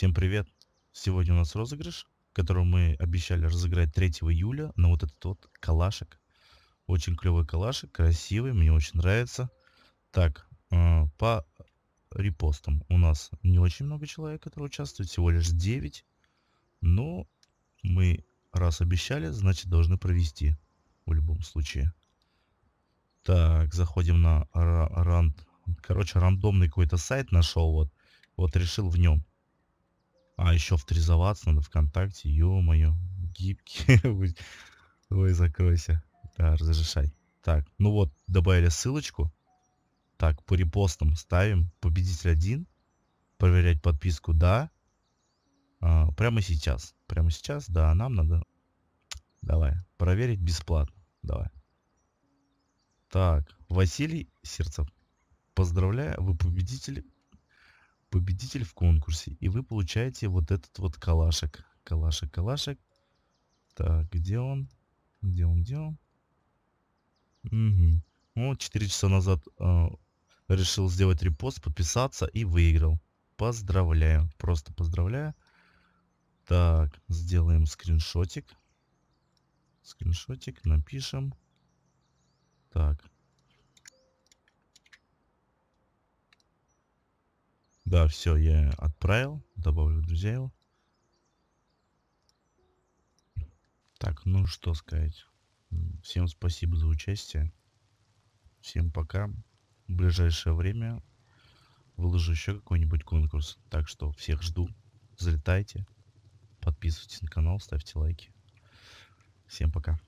Всем привет! Сегодня у нас розыгрыш, который мы обещали разыграть 3 июля на вот этот вот калашик. Очень клевый калашик, красивый, мне очень нравится. Так, э, по репостам у нас не очень много человек, которые участвуют, всего лишь 9. Но ну, мы раз обещали, значит должны провести в любом случае. Так, заходим на ранд... Короче, рандомный какой-то сайт нашел, вот. Вот решил в нем а еще авторизоваться надо ВКонтакте. Ё-моё. Гибкий. Ой, закройся. Да, разрешай. Так, ну вот, добавили ссылочку. Так, по репостам ставим. Победитель один. Проверять подписку, да. А, прямо сейчас. Прямо сейчас, да, нам надо... Давай, проверить бесплатно. Давай. Так, Василий Сердцев. Поздравляю, вы победитель победитель в конкурсе, и вы получаете вот этот вот калашек. Калашек, калашек. Так, где он? Где он, где он? Угу. Ну, 4 часа назад э, решил сделать репост, подписаться и выиграл. Поздравляю, просто поздравляю. Так, сделаем скриншотик. Скриншотик, напишем. Так, Да, все, я отправил. Добавлю друзей его. Так, ну что сказать. Всем спасибо за участие. Всем пока. В ближайшее время выложу еще какой-нибудь конкурс. Так что всех жду. Залетайте, Подписывайтесь на канал, ставьте лайки. Всем пока.